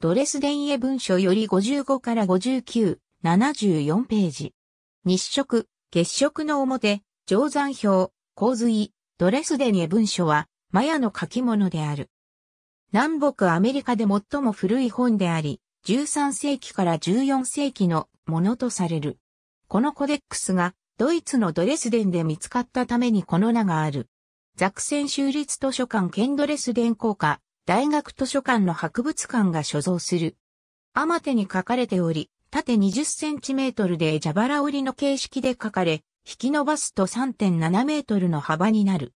ドレスデンへ文書より55から59、74ページ。日食、月食の表、定山表、洪水、ドレスデンへ文書は、マヤの書き物である。南北アメリカで最も古い本であり、13世紀から14世紀のものとされる。このコデックスがドイツのドレスデンで見つかったためにこの名がある。ザクセン州立図書館ケンドレスデン効果大学図書館の博物館が所蔵する。アマテに書かれており、縦20センチメートルで蛇腹折りの形式で書かれ、引き伸ばすと3.7メートルの幅になる。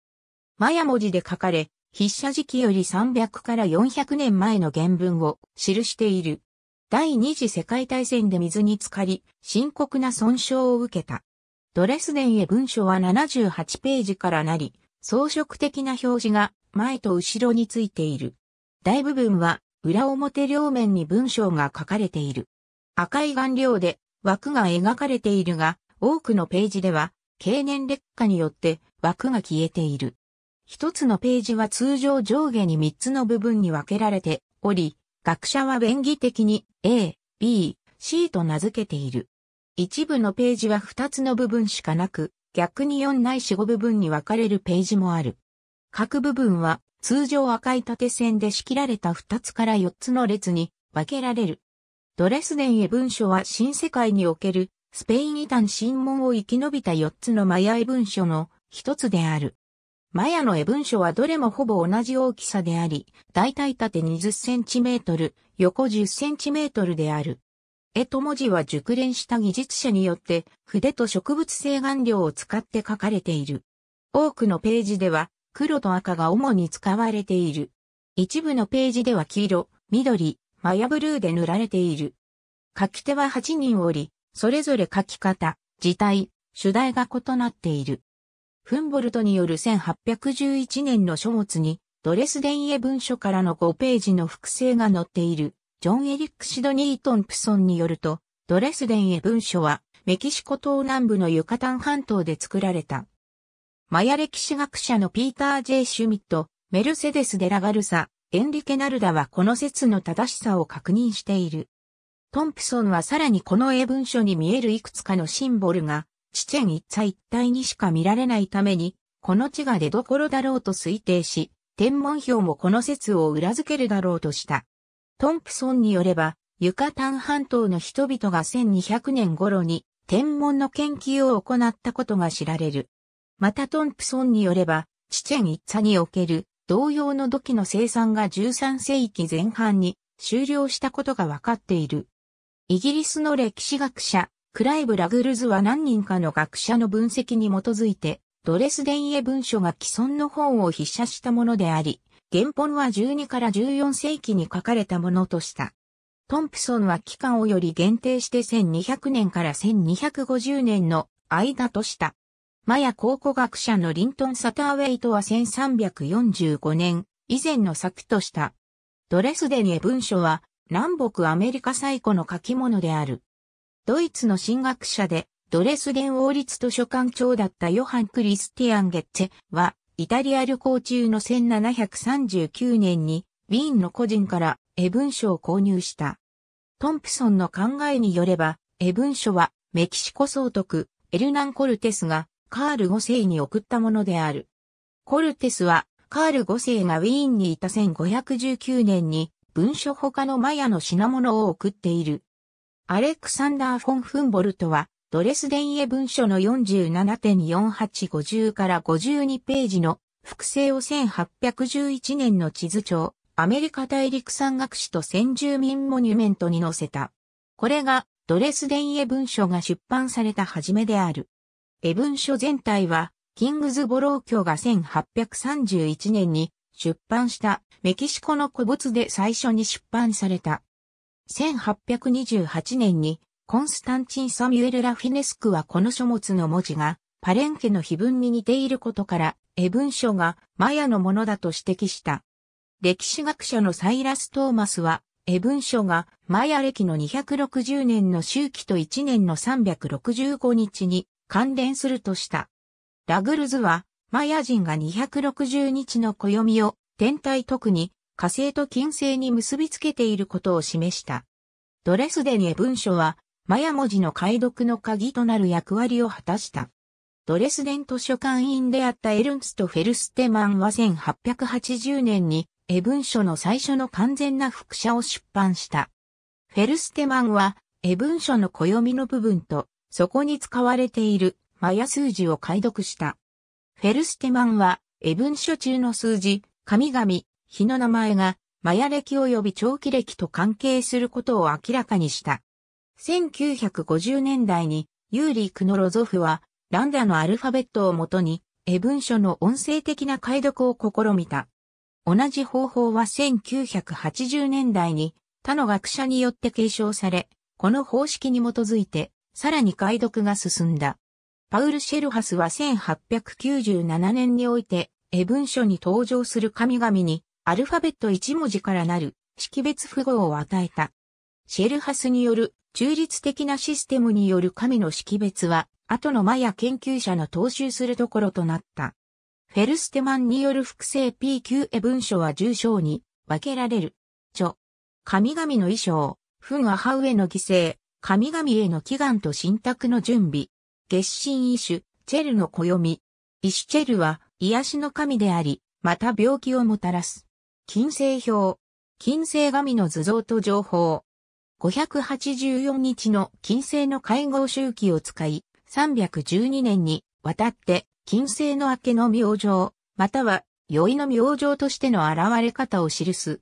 マヤ文字で書かれ、筆写時期より300から400年前の原文を記している。第二次世界大戦で水に浸かり、深刻な損傷を受けた。ドレスデンへ文書は78ページからなり、装飾的な表示が前と後ろについている。大部分は裏表両面に文章が書かれている。赤い顔料で枠が描かれているが、多くのページでは経年劣化によって枠が消えている。一つのページは通常上下に三つの部分に分けられており、学者は便宜的に A、B、C と名付けている。一部のページは二つの部分しかなく、逆に4ない4、5部分に分かれるページもある。各部分は通常赤い縦線で仕切られた2つから4つの列に分けられる。ドレスデンへ文書は新世界におけるスペイン異端新聞を生き延びた4つのマヤ絵文書の一つである。マヤの絵文書はどれもほぼ同じ大きさであり、だいたい縦 20cm、横 10cm である。絵と文字は熟練した技術者によって筆と植物性顔料を使って書かれている。多くのページでは黒と赤が主に使われている。一部のページでは黄色、緑、マヤブルーで塗られている。書き手は8人おり、それぞれ書き方、字体、主題が異なっている。フンボルトによる1811年の書物に、ドレスデンへ文書からの5ページの複製が載っている。ジョン・エリック・シドニー・トンプソンによると、ドレスデンへ文書は、メキシコ東南部のユカタン半島で作られた。マヤ歴史学者のピーター・ジェイ・シュミット、メルセデス・デラガルサ、エンリケ・ナルダはこの説の正しさを確認している。トンプソンはさらにこの英文書に見えるいくつかのシンボルが、地点一帯一体にしか見られないために、この地が出所だろうと推定し、天文表もこの説を裏付けるだろうとした。トンプソンによれば、ユカタン半島の人々が1200年頃に天文の研究を行ったことが知られる。またトンプソンによれば、チチェン・一ッツァにおける同様の土器の生産が13世紀前半に終了したことが分かっている。イギリスの歴史学者、クライブ・ラグルズは何人かの学者の分析に基づいて、ドレスデンへ文書が既存の本を筆写したものであり、原本は12から14世紀に書かれたものとした。トンプソンは期間をより限定して1200年から1250年の間とした。マヤ考古学者のリントン・サターウェイトは1345年以前の作とした。ドレスデニエ文書は南北アメリカ最古の書き物である。ドイツの神学者でドレスデン王立図書館長だったヨハン・クリスティアン・ゲッチェはイタリア旅行中の1739年にウィーンの個人から絵文書を購入した。トンプソンの考えによれば、絵文書はメキシコ総督エルナン・コルテスがカール5世に送ったものである。コルテスは、カール5世がウィーンにいた1519年に、文書他のマヤの品物を送っている。アレクサンダー・フォン・フンボルトは、ドレスデンエ文書の47.4850から52ページの複製を1811年の地図帳、アメリカ大陸山岳史と先住民モニュメントに載せた。これがドレスデンエ文書が出版された初めである。絵文書全体は、キングズボロー教が1831年に出版したメキシコの古物で最初に出版された。1828年にコンスタンチン・サミュエル・ラフィネスクはこの書物の文字がパレンケの碑文に似ていることから絵文書がマヤのものだと指摘した。歴史学者のサイラス・トーマスは絵文書がマヤ歴の260年の周期と1年の365日に関連するとした。ラグルズは、マヤ人が260日の暦を天体特に火星と金星に結びつけていることを示した。ドレスデネ文書は、マヤ文字の解読の鍵となる役割を果たした。ドレスデン図書館員であったエルンスト・フェルステマンは1880年に、絵文書の最初の完全な複写を出版した。フェルステマンは、絵文書の暦の部分と、そこに使われているマヤ数字を解読した。フェルステマンは、絵文書中の数字、神々、日の名前が、マヤ暦及び長期暦と関係することを明らかにした。1950年代に、ユーリー・クノロゾフは、ランダのアルファベットをもとに、絵文書の音声的な解読を試みた。同じ方法は1980年代に他の学者によって継承され、この方式に基づいてさらに解読が進んだ。パウル・シェルハスは1897年において、絵文書に登場する神々に、アルファベット1文字からなる識別符号を与えた。シェルハスによる中立的なシステムによる神の識別は、後のマヤ研究者の踏襲するところとなった。フェルステマンによる複製 PQ 絵文書は重章に分けられる。著。神々の衣装、フンアハウの犠牲、神々への祈願と信託の準備。月神異種、チェルの暦。イシュチェルは癒しの神であり、また病気をもたらす。金星表。金星神の図像と情報。584日の金星の会合周期を使い、312年にわたって金星の明けの明星、または宵の明星としての現れ方を記す。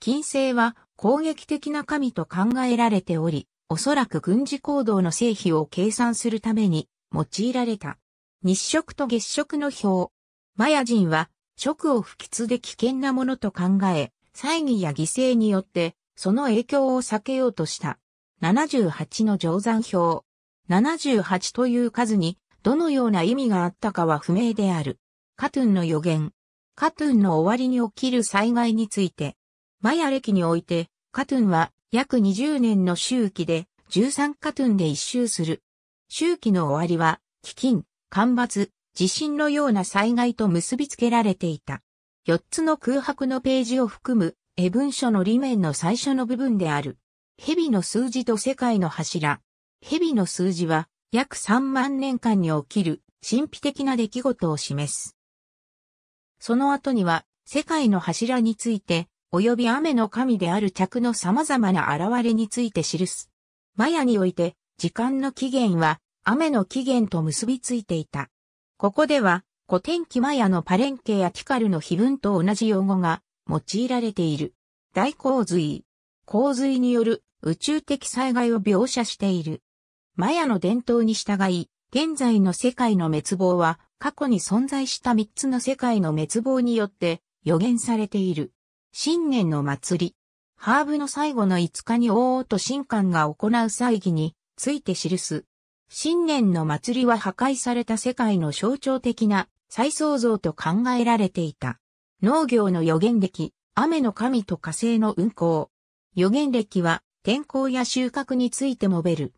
金星は攻撃的な神と考えられており、おそらく軍事行動の成否を計算するために用いられた。日食と月食の表。マヤ人は、食を不吉で危険なものと考え、猜疑や犠牲によって、その影響を避けようとした。78の定山表。78という数に、どのような意味があったかは不明である。カトゥンの予言。カトゥンの終わりに起きる災害について。マヤ歴において、カトゥンは約20年の周期で13カトゥンで一周する。周期の終わりは、飢饉、干ばつ、地震のような災害と結びつけられていた。4つの空白のページを含む、絵文書の裏面の最初の部分である。蛇の数字と世界の柱。蛇の数字は、約3万年間に起きる、神秘的な出来事を示す。その後には、世界の柱について、及び雨の神である着の様々な現れについて記す。マヤにおいて、時間の起源は、雨の起源と結びついていた。ここでは、古典記マヤのパレンケやティカルの碑文と同じ用語が用いられている。大洪水。洪水による宇宙的災害を描写している。マヤの伝統に従い、現在の世界の滅亡は過去に存在した三つの世界の滅亡によって予言されている。新年の祭り。ハーブの最後の5日に王王と神官が行う祭儀について記す。新年の祭りは破壊された世界の象徴的な再創造と考えられていた。農業の予言歴、雨の神と火星の運行。予言歴は天候や収穫について述べる。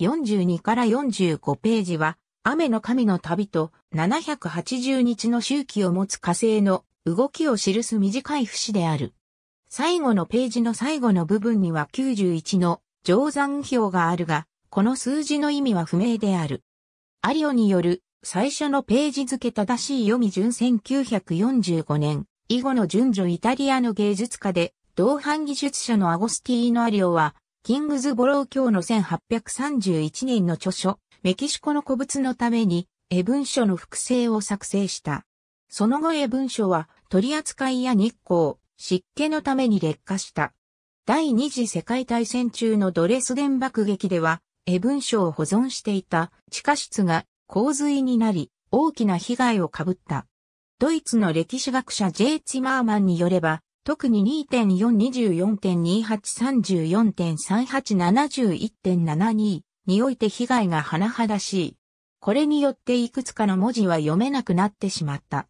42から45ページは雨の神の旅と780日の周期を持つ火星の動きを記す短い節である。最後のページの最後の部分には91の乗算表があるが、この数字の意味は不明である。アリオによる最初のページ付け正しい読み順1945年以後の順序イタリアの芸術家で同伴技術者のアゴスティーノ・アリオはキングズ・ボロー教の1831年の著書メキシコの古物のために絵文書の複製を作成した。その後絵文書は取り扱いや日光、湿気のために劣化した。第二次世界大戦中のドレスデン爆撃では、絵文書を保存していた地下室が洪水になり、大きな被害をかぶった。ドイツの歴史学者 J. チマーマンによれば、特に2.424.2834.3871.72において被害が甚だしい。これによっていくつかの文字は読めなくなってしまった。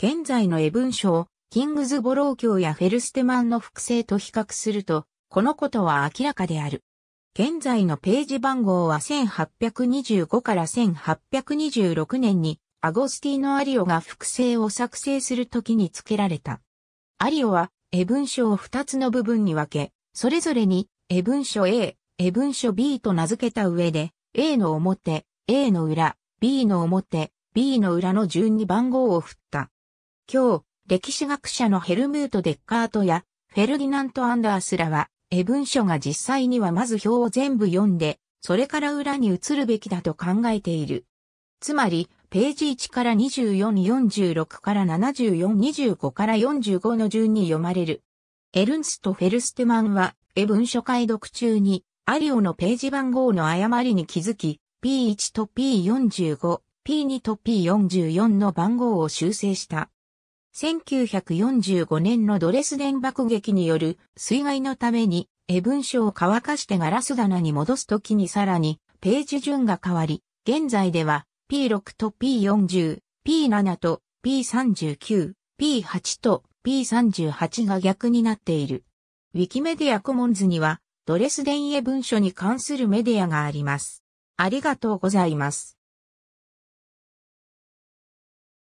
現在の絵文をキングズボロー教やフェルステマンの複製と比較すると、このことは明らかである。現在のページ番号は1825から1826年にアゴスティーノ・アリオが複製を作成するときに付けられた。アリオは絵文書を2つの部分に分け、それぞれに絵文書 A、絵文書 B と名付けた上で、A の表、A の裏、B の表、B の裏の順に番号を振った。今日、歴史学者のヘルムート・デッカートやフェルディナント・アンダースらは、絵文書が実際にはまず表を全部読んで、それから裏に移るべきだと考えている。つまり、ページ1から24、46から74、25から45の順に読まれる。エルンスト・フェルステマンは、絵文書解読中に、アリオのページ番号の誤りに気づき、P1 と P45、P2 と P44 の番号を修正した。1945年のドレスデン爆撃による水害のために、絵文書を乾かしてガラス棚に戻すときにさらに、ページ順が変わり、現在では P6 と P40、P7 と P39、P8 と P38 が逆になっている。ウィキメディアコモンズには、ドレスデン絵文書に関するメディアがあります。ありがとうございます。